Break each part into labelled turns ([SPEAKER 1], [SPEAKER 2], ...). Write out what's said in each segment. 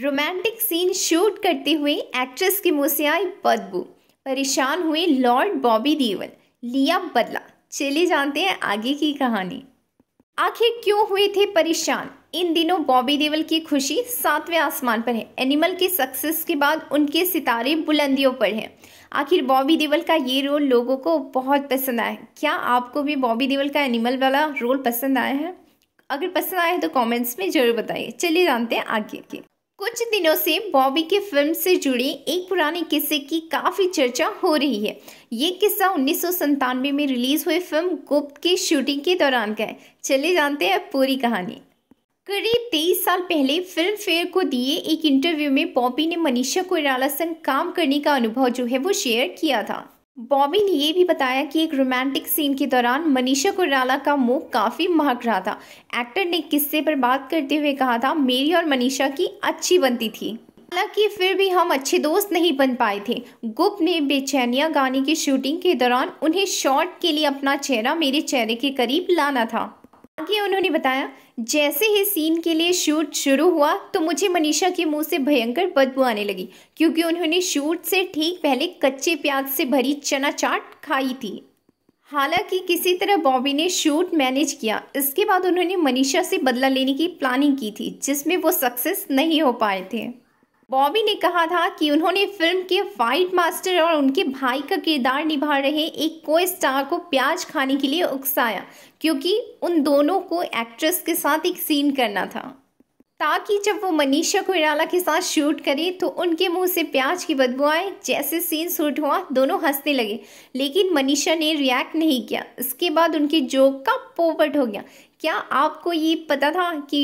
[SPEAKER 1] romantic scene shoot करते हुए actress के मुँह से आई बदबू परेशान हुए लॉर्ड बॉबी देवल लिया बदला चले जानते हैं आगे की कहानी आखिर क्यों हुए थे परेशान इन दिनों बॉबी देवल की खुशी सातवें आसमान पर है एनिमल के सक्सेस के बाद उनके सितारे बुलंदियों पर हैं आखिर बॉबी देवल का ये रोल लोगों को बहुत पसंद आया क्या आपको भी बॉबी देवल का एनिमल वाला रोल पसंद आया है अगर पसंद आया है तो कमेंट्स में ज़रूर बताइए चलिए जानते हैं आगे के कुछ दिनों से बॉबी के फिल्म से जुड़े एक पुराने किस्से की काफ़ी चर्चा हो रही है ये किस्सा उन्नीस में रिलीज़ हुई फिल्म गुप्त की शूटिंग के दौरान का है चलिए जानते हैं पूरी कहानी करीब तेईस साल पहले फिल्म फेयर को दिए एक इंटरव्यू में बॉबी ने मनीषा कोयराला संग काम करने का अनुभव जो है वो शेयर किया था बॉबी ने यह भी बताया कि एक रोमांटिक सीन के दौरान मनीषा कोराला का मुंह काफ़ी महक रहा था एक्टर ने किस्से पर बात करते हुए कहा था मेरी और मनीषा की अच्छी बनती थी हालांकि फिर भी हम अच्छे दोस्त नहीं बन पाए थे गुप्त ने बेचैनिया गाने की शूटिंग के दौरान उन्हें शॉट के लिए अपना चेहरा मेरे चेहरे के करीब लाना था आगे उन्होंने बताया जैसे ही सीन के लिए शूट शुरू हुआ तो मुझे मनीषा के मुंह से भयंकर बदबू आने लगी क्योंकि उन्होंने शूट से ठीक पहले कच्चे प्याज से भरी चना चाट खाई थी हालांकि किसी तरह बॉबी ने शूट मैनेज किया इसके बाद उन्होंने मनीषा से बदला लेने की प्लानिंग की थी जिसमें वो सक्सेस नहीं हो पाए थे बॉबी ने कहा था कि उन्होंने फिल्म के फाइट मास्टर और उनके भाई का किरदार निभा रहे एक को स्टार को प्याज खाने के लिए उकसाया क्योंकि उन दोनों को एक्ट्रेस के साथ एक सीन करना था ताकि जब वो मनीषा इराला के साथ शूट करे तो उनके मुंह से प्याज की बदबू आए जैसे सीन शूट हुआ दोनों हंसने लगे लेकिन मनीषा ने रिएक्ट नहीं किया इसके बाद उनके जोक का पोवट हो गया क्या आपको ये पता था कि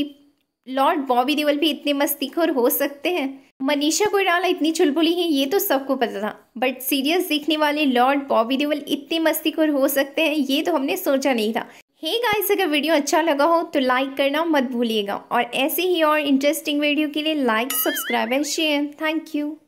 [SPEAKER 1] लॉर्ड बॉबी देवल भी इतने मस्तीखोर हो सकते हैं मनीषा कोयराला इतनी चुलबुली है ये तो सबको पता था बट सीरियस देखने वाले लॉर्ड बॉबी देवल इतने मस्तीखोर हो सकते हैं ये तो हमने सोचा नहीं था हे hey गाइस अगर वीडियो अच्छा लगा हो तो लाइक करना मत भूलिएगा और ऐसे ही और इंटरेस्टिंग वीडियो के लिए like subscribe and share thank you